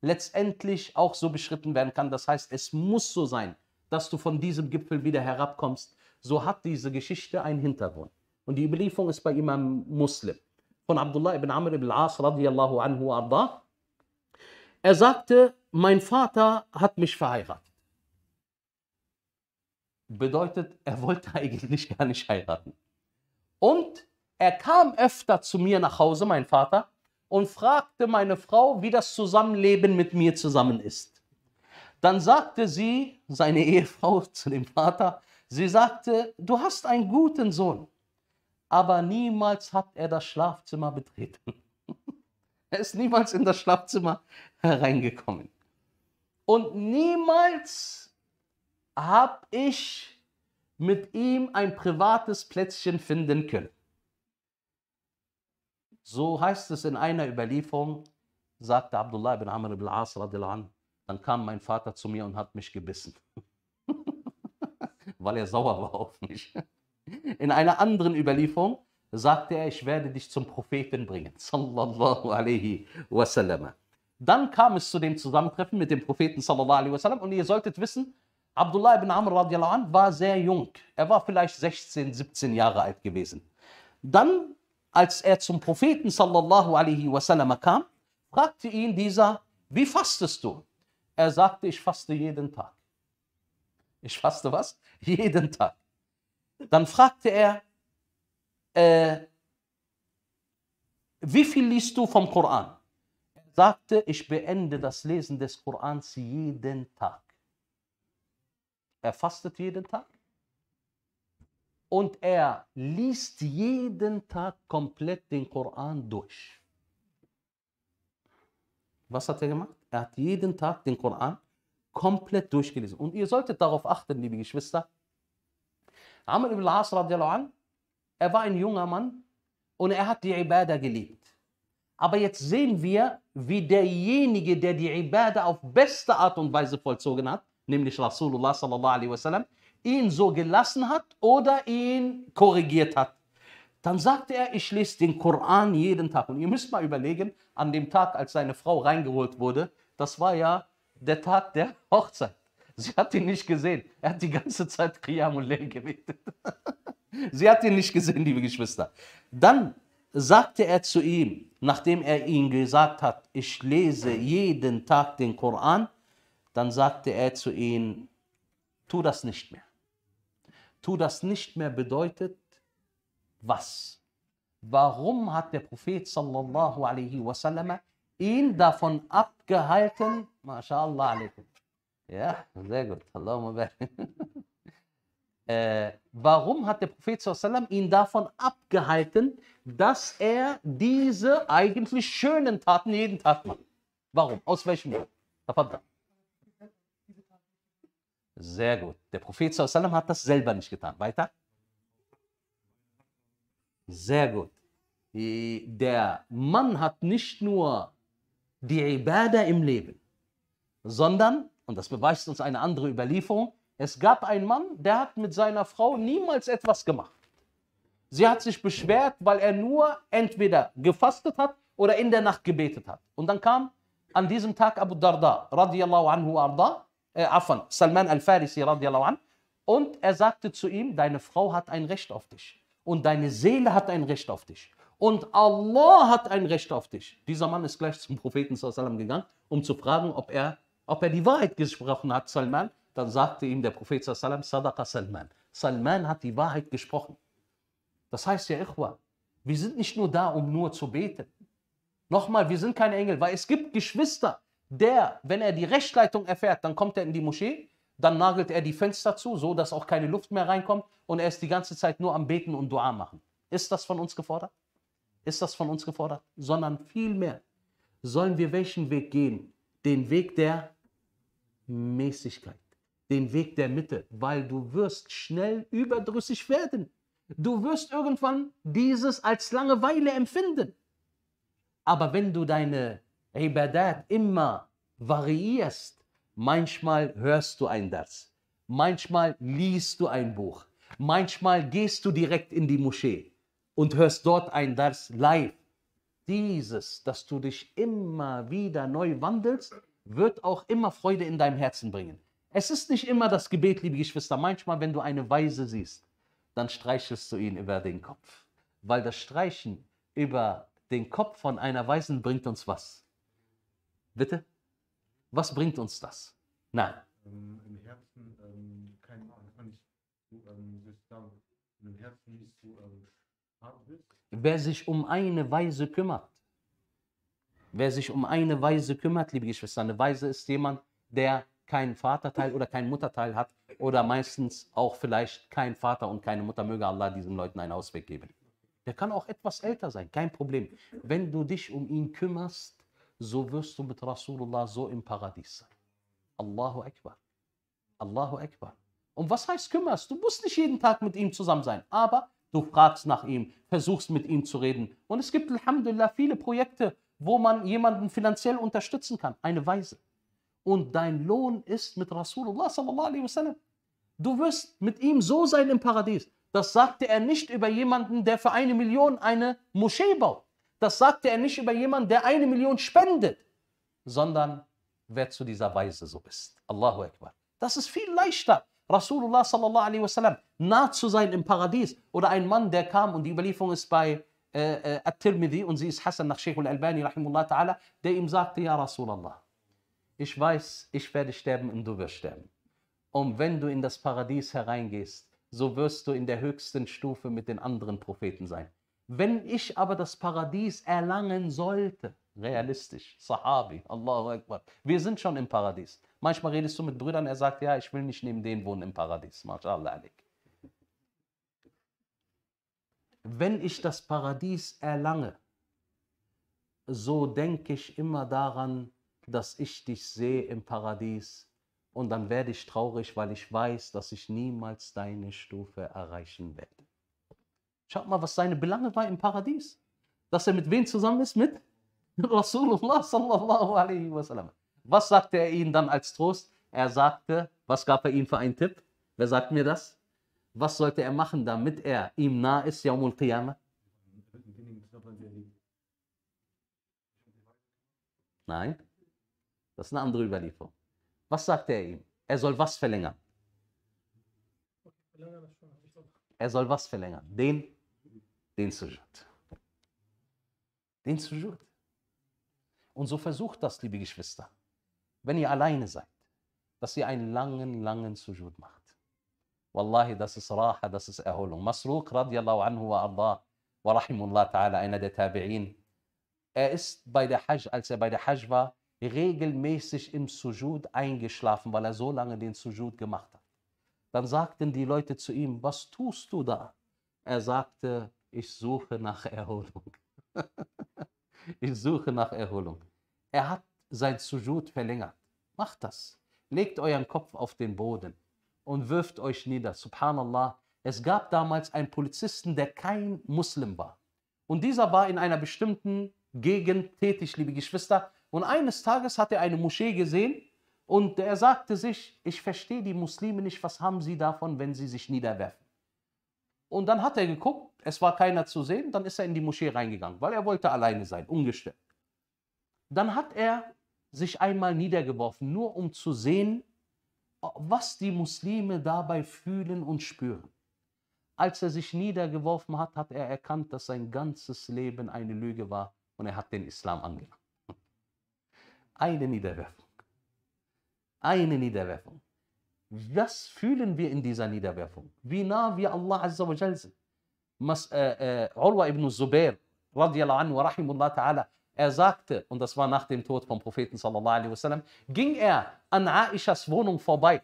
S1: letztendlich auch so beschritten werden kann. Das heißt, es muss so sein, dass du von diesem Gipfel wieder herabkommst, so hat diese Geschichte einen Hintergrund. Und die Überlieferung ist bei Imam Muslim. Von Abdullah ibn Amr ibn As radiallahu anhu arda. Er sagte, mein Vater hat mich verheiratet. Bedeutet, er wollte <laughs> eigentlich gar nicht heiraten. Und er kam öfter zu mir nach Hause, mein Vater, und fragte meine Frau, wie das Zusammenleben mit mir zusammen ist. Dann sagte sie, seine <laughs> Ehefrau, zu dem Vater, Sie sagte, du hast einen guten Sohn, aber niemals hat er das Schlafzimmer betreten. <laughs> er ist niemals in das Schlafzimmer hereingekommen. Und niemals habe ich mit ihm ein privates Plätzchen finden können. So heißt es in einer Überlieferung, sagte Abdullah ibn Amr ibn As, dann kam mein Vater zu mir und hat mich gebissen weil er sauer war auf mich. In einer anderen Überlieferung sagte er, ich werde dich zum Propheten bringen. Sallallahu alaihi wasallam. Dann kam es zu dem Zusammentreffen mit dem Propheten sallallahu alaihi wasallam und ihr solltet wissen, Abdullah ibn Amr radiallahu an war sehr jung. Er war vielleicht 16, 17 Jahre alt gewesen. Dann, als er zum Propheten sallallahu alaihi wasallam kam, fragte ihn dieser, wie fastest du? Er sagte, ich faste jeden Tag. Ich faste was? Jeden Tag. Dann fragte er, äh, wie viel liest du vom Koran? Er sagte, ich beende das Lesen des Korans jeden Tag. Er fastet jeden Tag und er liest jeden Tag komplett den Koran durch. Was hat er gemacht? Er hat jeden Tag den Koran komplett durchgelesen. Und ihr solltet darauf achten, liebe Geschwister. Amr ibn As radiallahu er war ein junger Mann und er hat die Ibadah geliebt. Aber jetzt sehen wir, wie derjenige, der die Ibadah auf beste Art und Weise vollzogen hat, nämlich Rasulullah sallallahu alaihi wasallam, ihn so gelassen hat oder ihn korrigiert hat. Dann sagte er, ich lese den Koran jeden Tag. Und ihr müsst mal überlegen, an dem Tag, als seine Frau reingeholt wurde, das war ja der Tag der <laughs> Hochzeit. Sie hat ihn nicht gesehen. Er hat die ganze Zeit Qiyam und gebetet. <laughs> Sie hat ihn nicht gesehen, liebe Geschwister. Dann sagte er zu ihm, nachdem er ihm gesagt hat, ich lese jeden Tag den Koran, dann sagte er zu ihm, tu das nicht mehr. Tu das nicht mehr bedeutet, was? Warum hat der Prophet sallallahu alaihi wasallam ihn davon abgehalten, mashallah alaikum. Ja, sehr gut, Allahumma barik. <laughs> Äh, warum hat der Prophet sallam, ihn davon abgehalten, dass er diese eigentlich schönen Taten jeden Tag macht? Warum? Aus welchem Grund? Sehr gut. Der Prophet sallam, hat das selber nicht getan. Weiter. Sehr gut. Äh, der Mann hat nicht nur die Ibadah im Leben, sondern, und das beweist uns eine andere Überlieferung, es gab einen Mann, der hat mit seiner Frau niemals etwas gemacht. Sie hat sich beschwert, weil er nur entweder gefastet hat oder in der Nacht gebetet hat. Und dann kam an diesem Tag Abu Darda, radiallahu anhu arda, äh, Afan, Salman al-Farisi, radiallahu anhu, und er sagte zu ihm, deine Frau hat ein Recht auf dich und deine Seele hat ein Recht auf dich. Und Allah hat ein Recht auf dich. Dieser Mann ist gleich zum Propheten sallam, gegangen, um zu fragen, ob er, ob er die Wahrheit gesprochen hat, Salman. Dann sagte ihm der Prophet sallam, Sadaqa Salman. Salman hat die Wahrheit gesprochen. Das heißt, ja, Ikhwa, wir sind nicht nur da, um nur zu beten. Nochmal, wir sind keine Engel, weil es gibt Geschwister, der, wenn er die Rechtsleitung erfährt, dann kommt er in die Moschee, dann nagelt er die Fenster zu, so dass auch keine Luft mehr reinkommt und er ist die ganze Zeit nur am Beten und Dua machen. Ist das von uns gefordert? ist das von uns gefordert, sondern vielmehr sollen wir welchen Weg gehen? Den Weg der Mäßigkeit, den Weg der Mitte, weil du wirst schnell überdrüssig werden. Du wirst irgendwann dieses als Langeweile empfinden. Aber wenn du deine Ibadat immer variierst, manchmal hörst du ein Dars, manchmal liest du ein Buch, manchmal gehst du direkt in die Moschee, und hörst dort ein Dars live. Dieses, dass du dich immer wieder neu wandelst, wird auch immer Freude in deinem Herzen bringen. Es ist nicht immer das Gebet, liebe Geschwister. Manchmal, wenn du eine Weise siehst, dann streichelst du ihn über den Kopf. Weil das Streichen über den Kopf von einer Weisen bringt uns was? Bitte? Was bringt uns das? Nein. Im Herzen, ähm, keine Ahnung, kann ich, ähm, sagen, im Herzen nicht so, ähm, Wer sich um eine Weise kümmert, wer sich um eine Weise kümmert, liebe Geschwister, eine Weise ist jemand, der keinen Vaterteil oder keinen Mutterteil hat oder meistens auch vielleicht keinen Vater und keine Mutter. Möge Allah diesen Leuten einen Ausweg geben. Der kann auch etwas älter sein, kein Problem. Wenn du dich um ihn kümmerst, so wirst du mit Rasulullah so im Paradies sein. Allahu Akbar. Allahu Akbar. Und was heißt kümmerst? Du musst nicht jeden Tag mit ihm zusammen sein, aber Du fragst nach ihm, versuchst mit ihm zu reden. Und es gibt, Alhamdulillah, viele Projekte, wo man jemanden finanziell unterstützen kann. Eine Weise. Und dein Lohn ist mit Rasulullah sallallahu alaihi wasallam. Du wirst mit ihm so sein im Paradies. Das sagte er nicht über jemanden, der für eine Million eine Moschee baut. Das sagte er nicht über jemanden, der eine Million spendet, sondern wer zu dieser Weise so ist. Allahu Akbar. Das ist viel leichter. Rasulullah sallallahu alaihi wasallam, nah zu sein im Paradies. Oder ein Mann, der kam und die Überlieferung ist bei äh, äh At-Tirmidhi und sie ist Hassan nach Sheikh al-Albani, rahimullah ta'ala, der ihm sagte, ja Rasulullah, ich weiß, ich werde sterben und du wirst sterben. Und wenn du in das Paradies hereingehst, so wirst du in der höchsten Stufe mit den anderen Propheten sein. Wenn ich aber das Paradies erlangen sollte, realistisch, Sahabi, Allahu Akbar, wir sind schon im Paradies. Manchmal redest du mit Brüdern, er sagt, ja, ich will nicht neben denen wohnen im Paradies. Mashallah alik. Wenn ich das Paradies erlange, so denke ich immer daran, dass ich dich sehe im Paradies und dann werde ich traurig, weil ich weiß, dass ich niemals deine Stufe erreichen werde. Schaut mal, was seine Belange war im Paradies. Dass er mit wem zusammen ist? Mit <laughs> Rasulullah sallallahu alaihi wasallam. Was sagte er ihnen dann als Trost? Er sagte, was gab er ihnen für einen Tipp? Wer sagt mir das? Was sollte er machen, damit er ihm nah ist, Yaumul Qiyamah? Nein, das ist eine andere Überlieferung. Was sagte er ihm? Er soll was verlängern? Er soll was verlängern? Den, den Sujud. Den Sujud. Und so versucht das, liebe Geschwister wenn ihr alleine seid, dass ihr einen langen, langen Sujud macht. Wallahi, das ist Raha, das ist Erholung. Masruq radiallahu anhu wa arda wa rahimullah ta'ala, einer der Tabi'in, er ist bei der Hajj, als er bei der Hajj war, regelmäßig im Sujud eingeschlafen, weil er so lange den Sujud gemacht hat. Dann sagten die Leute zu ihm, was tust du da? Er sagte, ich suche nach Erholung. <laughs> ich suche nach Erholung. Er hat sein Sujud verlängert. Macht das. Legt euren Kopf auf den Boden und wirft euch nieder. Subhanallah. Es gab damals einen Polizisten, der kein Muslim war. Und dieser war in einer bestimmten Gegend tätig, liebe Geschwister. Und eines Tages hat er eine Moschee gesehen und er sagte sich, ich verstehe die Muslime nicht, was haben sie davon, wenn sie sich niederwerfen? Und dann hat er geguckt, es war keiner zu sehen, dann ist er in die Moschee reingegangen, weil er wollte alleine sein, ungestört. Dann hat er sich einmal niedergeworfen, nur um zu sehen, was die Muslime dabei fühlen und spüren. Als er sich niedergeworfen hat, hat er erkannt, dass sein ganzes Leben eine Lüge war und er hat den Islam angenommen. Eine Niederwerfung. Eine Niederwerfung. Was fühlen wir in dieser Niederwerfung. Wie nah wir Allah Azza wa Jal sind. Mas, äh, äh, Urwa ibn Zubair, radiallahu anhu, wa rahimullah ta'ala, er sagte, und das war nach dem Tod vom Propheten sallallahu alaihi wasallam, ging er an Aishas Wohnung vorbei.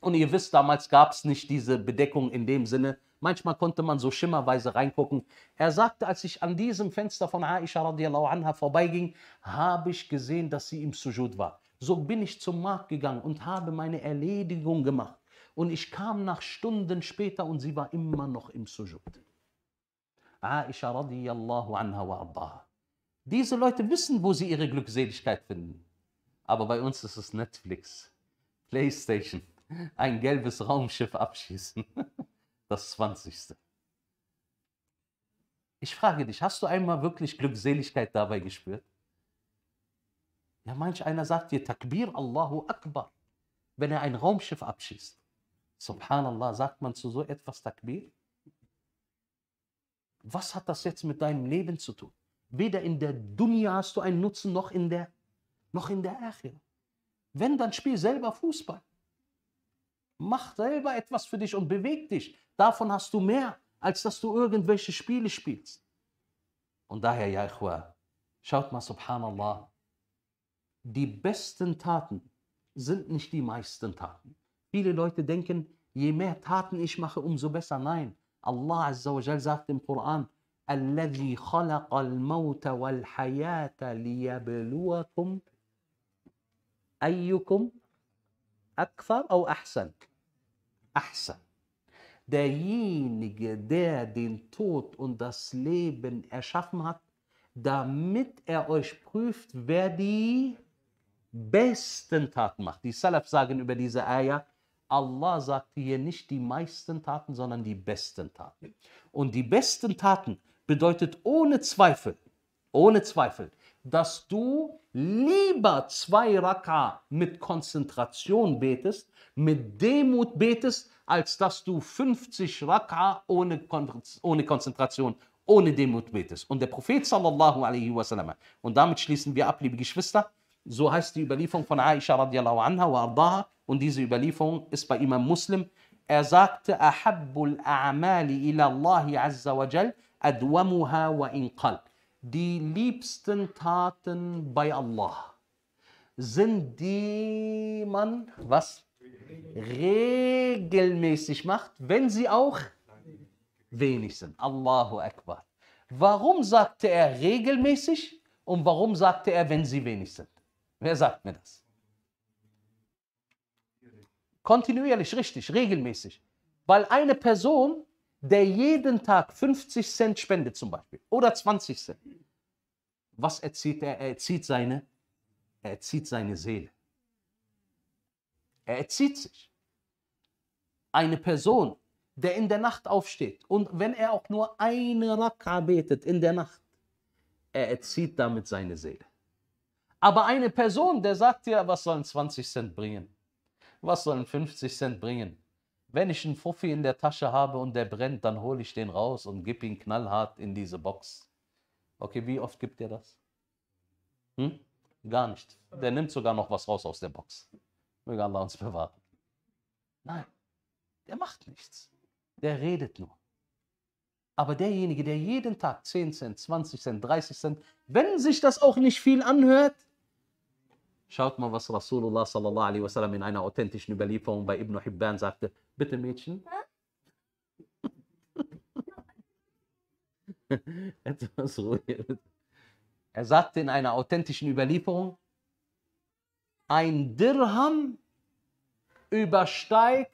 S1: Und ihr wisst, damals gab es nicht diese Bedeckung in dem Sinne. Manchmal konnte man so schimmerweise reingucken. Er sagte, als ich an diesem Fenster von Aisha radiallahu anha vorbeiging, habe ich gesehen, dass sie im Sujud war. So bin ich zum Markt gegangen und habe meine Erledigung gemacht. Und ich kam nach Stunden später und sie war immer noch im Sujud. Aisha radiallahu anha wa ardaha. Diese Leute wissen, wo sie ihre Glückseligkeit finden. Aber bei uns ist es Netflix, Playstation, ein gelbes Raumschiff abschießen. <laughs> Das 20. Ich frage dich, hast du einmal wirklich Glückseligkeit dabei gespürt? Ja, manch einer sagt dir Takbir Allahu Akbar, wenn er ein Raumschiff abschießt. Subhanallah, sagt man zu so etwas Takbir? Was hat das jetzt mit deinem Leben zu tun? Weder in der Dunya hast du einen Nutzen, noch in der, noch in der Akhira. Wenn, dann spiel selber Fußball. Mach selber etwas für dich und beweg dich. Davon hast du mehr, als dass du irgendwelche Spiele spielst. Und daher, ja, Ikhwa, schaut mal, subhanallah, die besten Taten sind nicht die meisten Taten. Viele Leute denken, je mehr Taten ich mache, umso besser. Nein, Allah Azzawajal sagt im Koran, الذي خلق الموت والحياة ليبلوكم أيكم أكثر أو أحسن أحسن derjenige, der den Tod und das Leben erschaffen hat, damit er euch prüft, wer die besten Taten macht. Die Salaf sagen über diese Eier, Allah sagt hier nicht die meisten Taten, sondern die besten Taten. Und die besten Taten bedeutet ohne Zweifel, ohne Zweifel, dass du lieber zwei Raka mit Konzentration betest, mit Demut betest, als dass du 50 Raka ohne, Kon ohne Konzentration, ohne Demut betest. Und der Prophet sallallahu alaihi wasallam, und damit schließen wir ab, liebe Geschwister, so heißt die Überlieferung von Aisha radiallahu anha wa ardaha, und diese Überlieferung ist bei Imam Muslim, er sagte, ahabbul a'mali ila Allahi azza wa adwamuha wa in Die liebsten Taten bei Allah sind die man was regelmäßig macht, wenn sie auch wenig sind. Allahu Akbar. Warum sagte er regelmäßig und warum sagte er, wenn sie wenig sind? Wer sagt mir das? Kontinuierlich, richtig, regelmäßig. Weil eine Person der jeden Tag 50 Cent spendet zum Beispiel oder 20 Cent, was erzieht er? Er erzieht seine, er erzieht seine Seele. Er erzieht sich. Eine Person, der in der Nacht aufsteht und wenn er auch nur eine Raka betet in der Nacht, er erzieht damit seine Seele. Aber eine Person, der sagt dir, ja, was sollen 20 Cent bringen? Was sollen 50 Cent bringen? Wenn ich einen Fuffi in der Tasche habe und der brennt, dann hole ich den raus und gebe ihn knallhart in diese Box. Okay, wie oft gibt er das? Hm? Gar nicht. Der nimmt sogar noch was raus aus der Box. Möge Allah uns bewahren. Nein, der macht nichts. Der redet nur. Aber derjenige, der jeden Tag 10 Cent, 20 Cent, 30 Cent, wenn sich das auch nicht viel anhört, Schaut mal, was Rasulullah sallallahu alaihi wasallam in einer authentischen Überlieferung bei Ibn Hibban sagte. Bitte Mädchen. <laughs> Etwas ruhiger. Er sagte in einer authentischen Überlieferung, ein Dirham übersteigt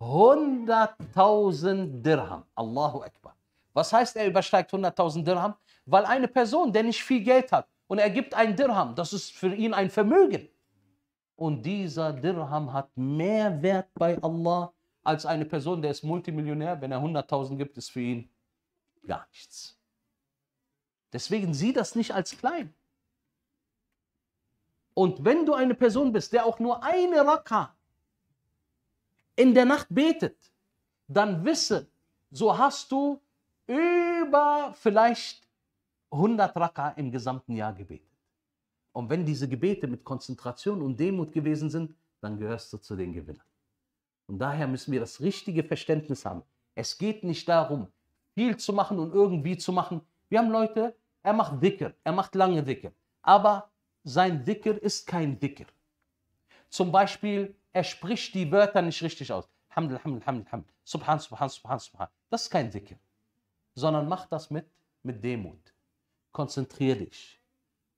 S1: 100.000 Dirham. Allahu Akbar. Was heißt, er übersteigt 100.000 Dirham? Weil eine Person, der nicht viel Geld hat, und er gibt einen Dirham. Das ist für ihn ein Vermögen. Und dieser Dirham hat mehr Wert bei Allah als eine Person, der ist Multimillionär. Wenn er 100.000 gibt, ist für ihn gar nichts. Deswegen sieh das nicht als klein. Und wenn du eine Person bist, der auch nur eine Raka in der Nacht betet, dann wisse, so hast du über vielleicht 100 Raka im gesamten Jahr gebetet. Und wenn diese Gebete mit Konzentration und Demut gewesen sind, dann gehörst du zu den Gewinnern. Und daher müssen wir das richtige Verständnis haben. Es geht nicht darum, viel zu machen und irgendwie zu machen. Wir haben Leute, er macht dicker, er macht lange dicker. Aber sein dicker ist kein dicker. Zum Beispiel, er spricht die Wörter nicht richtig aus. Hamdel, Hamdel, Hamdel, Hamdel. Subhan, Subhan, Subhan, Subhan. Das ist kein dicker. Sondern macht das mit, mit Demut konzentriere dich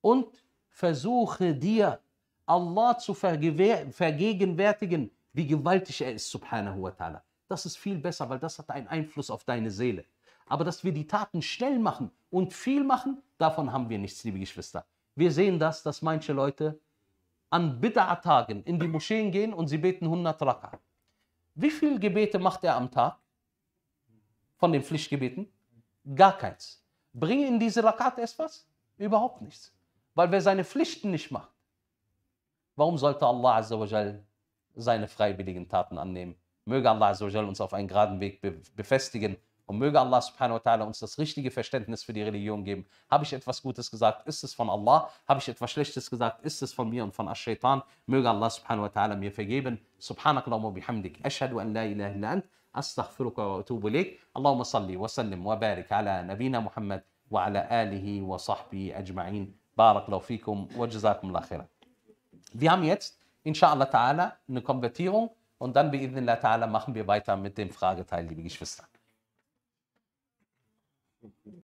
S1: und versuche dir Allah zu vergegenwärtigen, wie gewaltig er ist, subhanahu wa ta'ala. Das ist viel besser, weil das hat einen Einfluss auf deine Seele. Aber dass wir die Taten schnell machen und viel machen, davon haben wir nichts, liebe Geschwister. Wir sehen das, dass manche Leute an Bid'a-Tagen in die Moscheen gehen und sie beten 100 Raka. Wie viele Gebete macht er am Tag von den Pflichtgebeten? Gar keins bringen in diese Rakat etwas? Überhaupt nichts. Weil wer seine Pflichten nicht macht, warum sollte Allah seine freiwilligen Taten annehmen? Möge Allah uns auf einen geraden Weg befestigen und möge Allah subhanahu wa ta'ala uns das richtige Verständnis für die Religion geben. Habe ich etwas Gutes gesagt, ist es von Allah. Habe ich etwas Schlechtes gesagt, ist es von mir und von Ash-Shaytan. Möge Allah subhanahu wa ta'ala mir vergeben. Subhanakallahumma bihamdik. Ashhadu an la ilaha illa ant. أستغفرك وأتوب إليك اللهم صل وسلم وبارك على نبينا محمد وعلى آله وصحبه أجمعين بارك الله فيكم وجزاكم الله خيرا Wir haben jetzt, inshallah ta'ala, eine Konvertierung und dann, bi'idhnillah ta'ala, machen wir weiter mit dem Frageteil, liebe Geschwister.